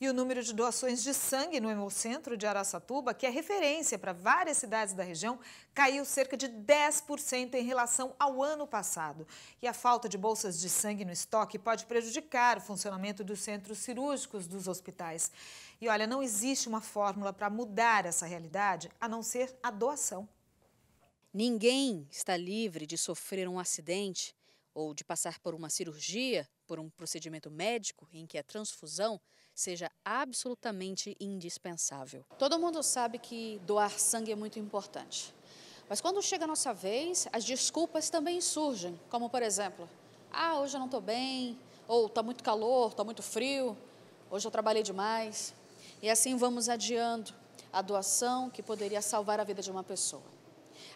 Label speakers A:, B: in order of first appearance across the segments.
A: E o número de doações de sangue no Hemocentro de Araçatuba, que é referência para várias cidades da região, caiu cerca de 10% em relação ao ano passado. E a falta de bolsas de sangue no estoque pode prejudicar o funcionamento dos centros cirúrgicos dos hospitais. E olha, não existe uma fórmula para mudar essa realidade a não ser a doação. Ninguém está livre de sofrer um acidente
B: ou de passar por uma cirurgia, por um procedimento médico em que a transfusão seja absolutamente indispensável. Todo mundo sabe que doar sangue é muito importante. Mas quando chega a nossa vez, as desculpas também surgem, como por exemplo, ah, hoje eu não estou bem, ou está muito calor, está muito frio, hoje eu trabalhei demais. E assim vamos adiando a doação que poderia salvar a vida de uma pessoa.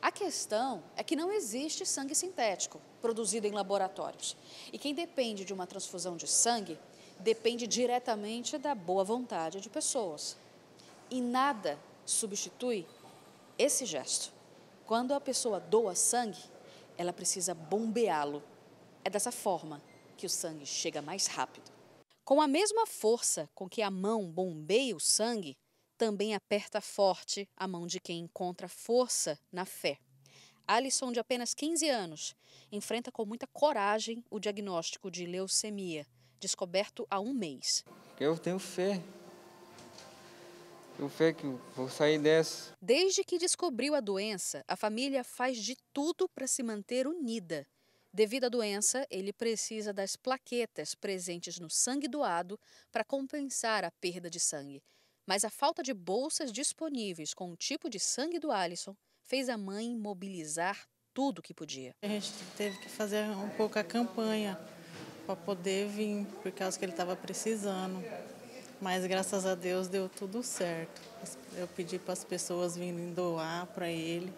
B: A questão é que não existe sangue sintético produzido em laboratórios. E quem depende de uma transfusão de sangue depende diretamente da boa vontade de pessoas. E nada substitui esse gesto. Quando a pessoa doa sangue, ela precisa bombeá-lo. É dessa forma que o sangue chega mais rápido. Com a mesma força com que a mão bombeia o sangue, também aperta forte a mão de quem encontra força na fé. Alison, de apenas 15 anos, enfrenta com muita coragem o diagnóstico de leucemia, descoberto há um mês.
C: Eu tenho fé. Eu fé que vou sair dessa.
B: Desde que descobriu a doença, a família faz de tudo para se manter unida. Devido à doença, ele precisa das plaquetas presentes no sangue doado para compensar a perda de sangue mas a falta de bolsas disponíveis com o tipo de sangue do Alisson
C: fez a mãe mobilizar tudo o que podia. A gente teve que fazer um pouco a campanha para poder vir, por causa que ele estava precisando. Mas graças a Deus deu tudo certo. Eu pedi para as pessoas virem doar para ele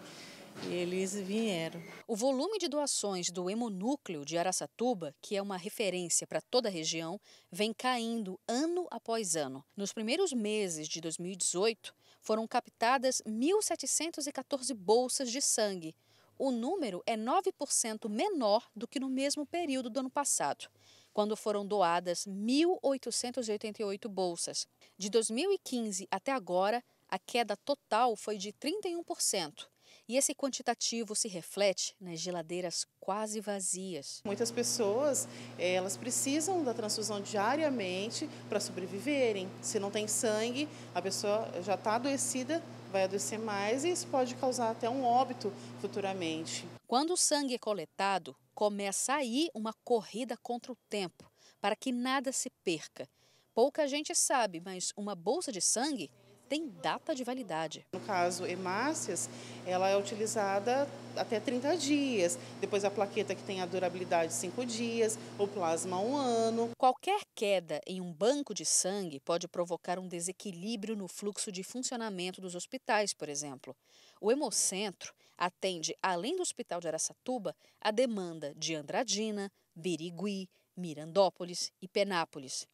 C: eles vieram. O volume de doações do hemonúcleo de
B: Araçatuba, que é uma referência para toda a região, vem caindo ano após ano. Nos primeiros meses de 2018, foram captadas 1.714 bolsas de sangue. O número é 9% menor do que no mesmo período do ano passado, quando foram doadas 1.888 bolsas. De 2015 até agora, a queda total foi de 31%.
C: E esse quantitativo se reflete nas geladeiras quase vazias. Muitas pessoas, eh, elas precisam da transfusão diariamente para sobreviverem. Se não tem sangue, a pessoa já está adoecida, vai adoecer mais e isso pode causar até um óbito futuramente. Quando o sangue é coletado, começa aí
B: uma corrida contra o tempo, para que nada se perca. Pouca gente sabe,
C: mas uma bolsa de sangue tem data de validade. No caso hemácias, ela é utilizada até 30 dias, depois a plaqueta que tem a durabilidade 5 dias, o plasma 1 um ano. Qualquer queda em um banco de sangue pode
B: provocar um desequilíbrio no fluxo de funcionamento dos hospitais, por exemplo. O Hemocentro atende, além do Hospital de Araçatuba, a demanda de Andradina, Birigui, Mirandópolis e Penápolis.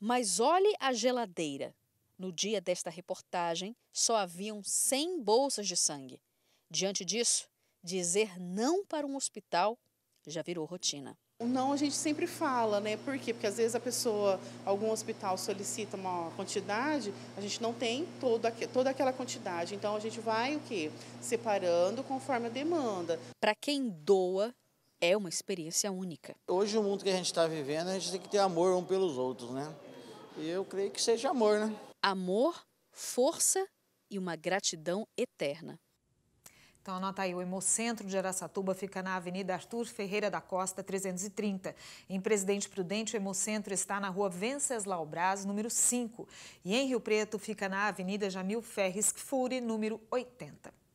B: Mas olhe a geladeira no dia desta reportagem, só haviam 100 bolsas de sangue. Diante disso, dizer não para um hospital já virou rotina.
C: O não a gente sempre fala, né? Por quê? Porque às vezes a pessoa, algum hospital solicita uma quantidade, a gente não tem toda, toda aquela quantidade. Então a gente vai o quê? Separando conforme a demanda. Para quem doa, é uma experiência única. Hoje o mundo que a gente está vivendo, a gente tem que ter amor um pelos outros, né? E eu creio que seja
A: amor, né? amor,
B: força e uma gratidão eterna.
A: Então anota aí, o Hemocentro de Aracatuba fica na Avenida Arthur Ferreira da Costa, 330. Em Presidente Prudente, o Hemocentro está na rua Venceslau Braz, número 5. E em Rio Preto fica na Avenida Jamil Ferres Fury, número 80.